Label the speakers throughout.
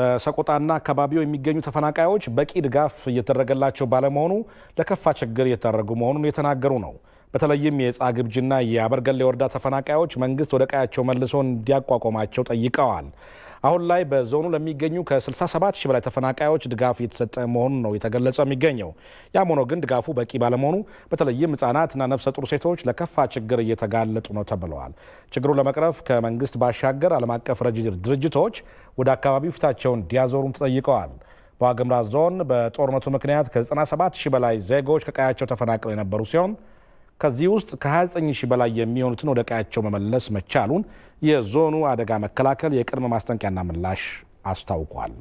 Speaker 1: በሰቆጣና አካባቢው የሚገኙ ተፈናቃዮች በቂ ድጋፍ እየተደረገላቸው ባለመሆኑ ለከፋ ችግር እየተዳረጉ መሆኑን የተናገሩ ነው። በተለይም ግብጅና የአበርገሌ ወረዳ ተፈናቃዮች መንግስት ወደ ቀያቸው መልሶ እንዲያቋቋማቸው ጠይቀዋል። አሁን ላይ በዞኑ ለሚገኙ ከ67 ሺህ በላይ ተፈናቃዮች ድጋፍ እየተሰጠ መሆኑን ነው የተገለጸ የሚገኘው። ያም ሆኖ ግን ድጋፉ በቂ ባለመሆኑ በተለይም ህጻናትና ነፍሰ ጡር ሴቶች ለከፋ ችግር እየተጋለጡ ነው ተብለዋል። ችግሩን ለመቅረፍ ከመንግስት ባሻገር ዓለም አቀፍ ረጂ ድርጅቶች ወደ አካባቢው ፊታቸውን እንዲያዞሩም ተጠይቀዋል። በዋግምራ ዞን በጦርነቱ ምክንያት ከ97 ሺህ በላይ ዜጎች ከቀያቸው ተፈናቅለው የነበሩ ሲሆን ከዚህ ውስጥ ከ29 ሺህ በላይ የሚሆኑትን ወደ ቀያቸው መመለስ መቻሉን የዞኑ አደጋ መከላከል የቅድመ ማስጠንቂያና ምላሽ አስታውቋል።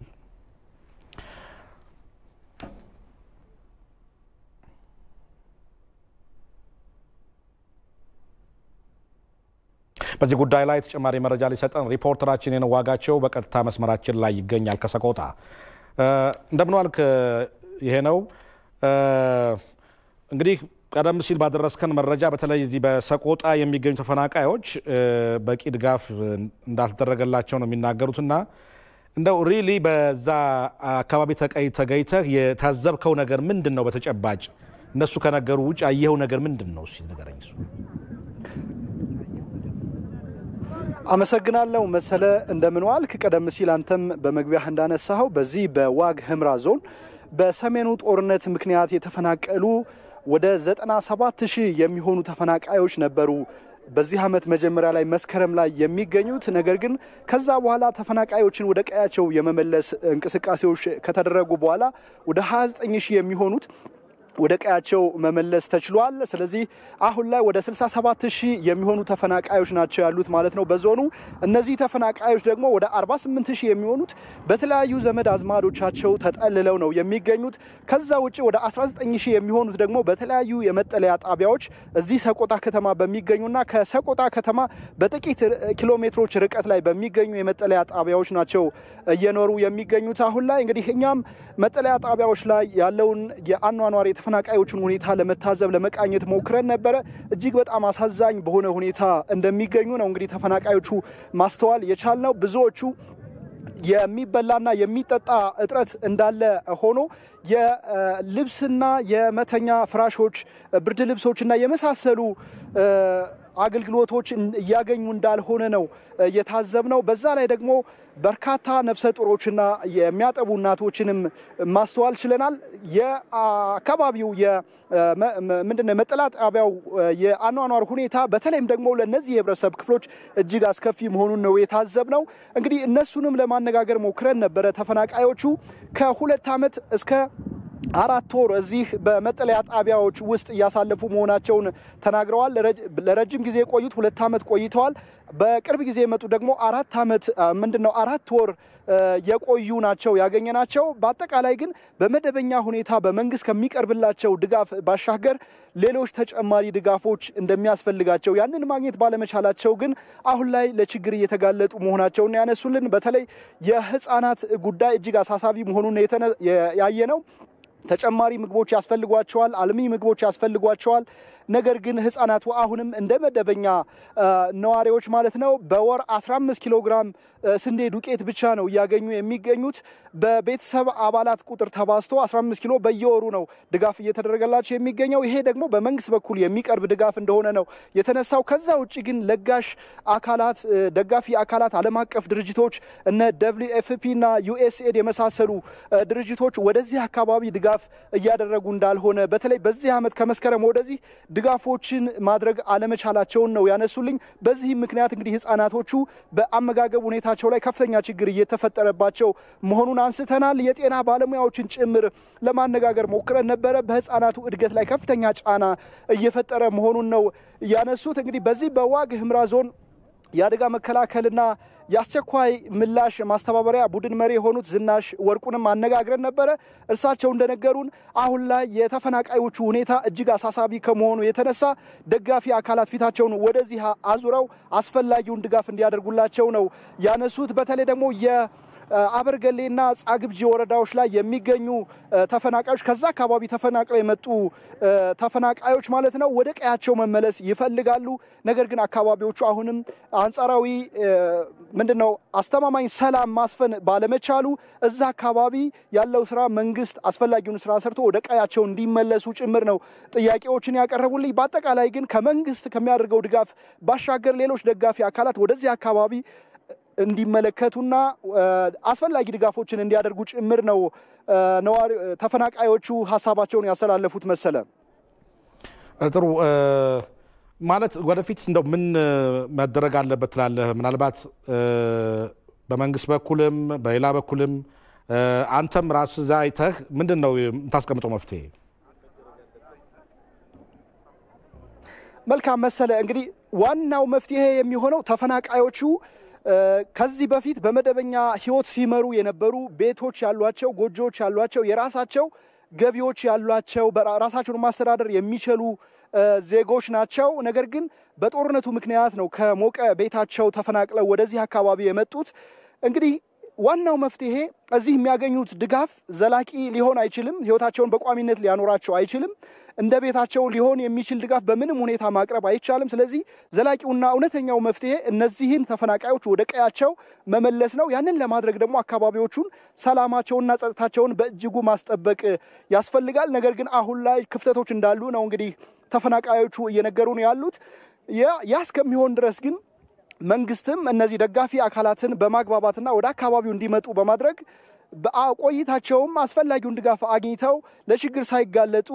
Speaker 1: በዚህ ጉዳይ ላይ ተጨማሪ መረጃ ሊሰጠን ሪፖርተራችን የነዋጋቸው በቀጥታ መስመራችን ላይ ይገኛል ከሰቆጣ እንደምን ዋልክ? ይሄ ነው እንግዲህ ቀደም ሲል ባደረስከን መረጃ በተለይ እዚህ በሰቆጣ የሚገኙ ተፈናቃዮች በቂ ድጋፍ እንዳልተደረገላቸው ነው የሚናገሩትና እንደው ሪሊ በዛ አካባቢ ተገኝተህ የታዘብከው ነገር ምንድን ነው? በተጨባጭ እነሱ ከነገሩ ውጭ ያየኸው ነገር ምንድን ነው? ሲል ንገረኝ።
Speaker 2: አመሰግናለሁ መሰለ። እንደምን ዋልክ? ቀደም ሲል አንተም በመግቢያህ እንዳነሳኸው በዚህ በዋግ ህምራ ዞን በሰሜኑ ጦርነት ምክንያት የተፈናቀሉ ወደ 97 ሺህ የሚሆኑ ተፈናቃዮች ነበሩ በዚህ ዓመት መጀመሪያ ላይ መስከረም ላይ የሚገኙት ነገር ግን ከዛ በኋላ ተፈናቃዮችን ወደ ቀያቸው የመመለስ እንቅስቃሴዎች ከተደረጉ በኋላ ወደ 29 ሺህ የሚሆኑት ወደ ቀያቸው መመለስ ተችሏል። ስለዚህ አሁን ላይ ወደ 67 ሺህ የሚሆኑ ተፈናቃዮች ናቸው ያሉት ማለት ነው በዞኑ። እነዚህ ተፈናቃዮች ደግሞ ወደ 48 ሺህ የሚሆኑት በተለያዩ ዘመድ አዝማዶቻቸው ተጠልለው ነው የሚገኙት። ከዛ ውጭ ወደ 19 ሺህ የሚሆኑት ደግሞ በተለያዩ የመጠለያ ጣቢያዎች እዚህ ሰቆጣ ከተማ በሚገኙና ከሰቆጣ ከተማ በጥቂት ኪሎ ሜትሮች ርቀት ላይ በሚገኙ የመጠለያ ጣቢያዎች ናቸው እየኖሩ የሚገኙት። አሁን ላይ እንግዲህ እኛም መጠለያ ጣቢያዎች ላይ ያለውን የአኗኗር የተፈናቃዮቹን ሁኔታ ለመታዘብ ለመቃኘት ሞክረን ነበረ። እጅግ በጣም አሳዛኝ በሆነ ሁኔታ እንደሚገኙ ነው እንግዲህ ተፈናቃዮቹ ማስተዋል የቻልነው ብዙዎቹ የሚበላና የሚጠጣ እጥረት እንዳለ ሆኖ የልብስና የመተኛ ፍራሾች፣ ብርድ ልብሶችና የመሳሰሉ አገልግሎቶች እያገኙ እንዳልሆነ ነው የታዘብነው። በዛ ላይ ደግሞ በርካታ ነፍሰ ጡሮችና የሚያጠቡ እናቶችንም ማስተዋል ችለናል። የአካባቢው ምንድን ነው መጠለያ ጣቢያው የአኗኗር ሁኔታ በተለይም ደግሞ ለእነዚህ የህብረተሰብ ክፍሎች እጅግ አስከፊ መሆኑን ነው የታዘብነው። እንግዲህ እነሱንም ለማነጋገር ሞክረን ነበረ። ተፈናቃዮቹ ከሁለት ዓመት እስከ አራት ወር እዚህ በመጠለያ ጣቢያዎች ውስጥ እያሳለፉ መሆናቸውን ተናግረዋል። ለረጅም ጊዜ የቆዩት ሁለት ዓመት ቆይተዋል። በቅርብ ጊዜ የመጡ ደግሞ አራት ዓመት ምንድን ነው አራት ወር የቆዩ ናቸው ያገኘ ናቸው። በአጠቃላይ ግን በመደበኛ ሁኔታ በመንግስት ከሚቀርብላቸው ድጋፍ ባሻገር ሌሎች ተጨማሪ ድጋፎች እንደሚያስፈልጋቸው ያንን ማግኘት ባለመቻላቸው ግን አሁን ላይ ለችግር እየተጋለጡ መሆናቸውን ያነሱልን። በተለይ የህፃናት ጉዳይ እጅግ አሳሳቢ መሆኑን ያየ ነው። ተጨማሪ ምግቦች ያስፈልጓቸዋል፣ አልሚ ምግቦች ያስፈልጓቸዋል። ነገር ግን ህጻናቱ አሁንም እንደ መደበኛ ነዋሪዎች ማለት ነው በወር 15 ኪሎ ግራም ስንዴ ዱቄት ብቻ ነው እያገኙ የሚገኙት። በቤተሰብ አባላት ቁጥር ተባዝቶ 15 ኪሎ በየወሩ ነው ድጋፍ እየተደረገላቸው የሚገኘው። ይሄ ደግሞ በመንግስት በኩል የሚቀርብ ድጋፍ እንደሆነ ነው የተነሳው። ከዛ ውጭ ግን ለጋሽ አካላት፣ ደጋፊ አካላት፣ ዓለም አቀፍ ድርጅቶች እነ ደብሊው ኤፍፒ እና ዩኤስኤድ የመሳሰሉ ድርጅቶች ወደዚህ አካባቢ ድጋፍ ድጋፍ እያደረጉ እንዳልሆነ በተለይ በዚህ ዓመት ከመስከረም ወደዚህ ድጋፎችን ማድረግ አለመቻላቸውን ነው ያነሱልኝ። በዚህም ምክንያት እንግዲህ ህጻናቶቹ በአመጋገብ ሁኔታቸው ላይ ከፍተኛ ችግር እየተፈጠረባቸው መሆኑን አንስተናል። የጤና ባለሙያዎችን ጭምር ለማነጋገር ሞክረን ነበረ። በህጻናቱ እድገት ላይ ከፍተኛ ጫና እየፈጠረ መሆኑን ነው ያነሱት። እንግዲህ በዚህ በዋግ ህምራ ዞን የአደጋ መከላከልና የአስቸኳይ ምላሽ ማስተባበሪያ ቡድን መሪ የሆኑት ዝናሽ ወርቁንም አነጋግረን ነበረ። እርሳቸው እንደነገሩን አሁን ላይ የተፈናቃዮቹ ሁኔታ እጅግ አሳሳቢ ከመሆኑ የተነሳ ደጋፊ አካላት ፊታቸውን ወደዚህ አዙረው አስፈላጊውን ድጋፍ እንዲያደርጉላቸው ነው ያነሱት። በተለይ ደግሞ አበርገሌና ጻግብጂ ወረዳዎች ላይ የሚገኙ ተፈናቃዮች ከዛ አካባቢ ተፈናቅለው የመጡ ተፈናቃዮች ማለት ነው ወደ ቀያቸው መመለስ ይፈልጋሉ። ነገር ግን አካባቢዎቹ አሁንም አንጻራዊ ምንድን ነው አስተማማኝ ሰላም ማስፈን ባለመቻሉ እዛ አካባቢ ያለው ስራ መንግስት አስፈላጊውን ስራ ሰርቶ ወደ ቀያቸው እንዲመለሱ ጭምር ነው ጥያቄዎችን ያቀረቡልኝ። በአጠቃላይ ግን ከመንግስት ከሚያደርገው ድጋፍ ባሻገር ሌሎች ደጋፊ አካላት ወደዚህ አካባቢ እንዲመለከቱና አስፈላጊ ድጋፎችን እንዲያደርጉ ጭምር ነው ነዋሪ ተፈናቃዮቹ ሀሳባቸውን ያስተላለፉት። መሰለ
Speaker 1: ጥሩ ማለት ወደፊት እንደው ምን መደረግ አለበት ትላለህ? ምናልባት በመንግስት በኩልም በሌላ በኩልም አንተም ራስህ እዛ አይተህ ምንድን ነው የምታስቀምጠው መፍትሄ?
Speaker 2: መልካም መሰለ እንግዲህ ዋናው መፍትሄ የሚሆነው ተፈናቃዮቹ ከዚህ በፊት በመደበኛ ህይወት ሲመሩ የነበሩ ቤቶች ያሏቸው፣ ጎጆዎች ያሏቸው፣ የራሳቸው ገቢዎች ያሏቸው፣ ራሳቸውን ማስተዳደር የሚችሉ ዜጎች ናቸው። ነገር ግን በጦርነቱ ምክንያት ነው ከሞቀ ቤታቸው ተፈናቅለው ወደዚህ አካባቢ የመጡት። እንግዲህ ዋናው መፍትሄ እዚህ የሚያገኙት ድጋፍ ዘላቂ ሊሆን አይችልም። ህይወታቸውን በቋሚነት ሊያኖራቸው አይችልም። እንደ ቤታቸው ሊሆን የሚችል ድጋፍ በምንም ሁኔታ ማቅረብ አይቻልም። ስለዚህ ዘላቂውና እውነተኛው መፍትሄ እነዚህን ተፈናቃዮች ወደ ቀያቸው መመለስ ነው። ያንን ለማድረግ ደግሞ አካባቢዎቹን ሰላማቸውንና ጸጥታቸውን በእጅጉ ማስጠበቅ ያስፈልጋል። ነገር ግን አሁን ላይ ክፍተቶች እንዳሉ ነው እንግዲህ ተፈናቃዮቹ እየነገሩን ያሉት። ያ እስከሚሆን ድረስ ግን መንግስትም እነዚህ ደጋፊ አካላትን በማግባባትና ወደ አካባቢው እንዲመጡ በማድረግ በቆይታቸውም አስፈላጊውን ድጋፍ አግኝተው ለችግር ሳይጋለጡ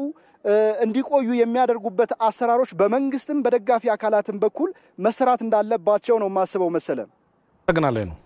Speaker 2: እንዲቆዩ የሚያደርጉበት አሰራሮች በመንግስትም በደጋፊ አካላትም በኩል መሰራት እንዳለባቸው ነው የማስበው። መሰለ
Speaker 1: ነው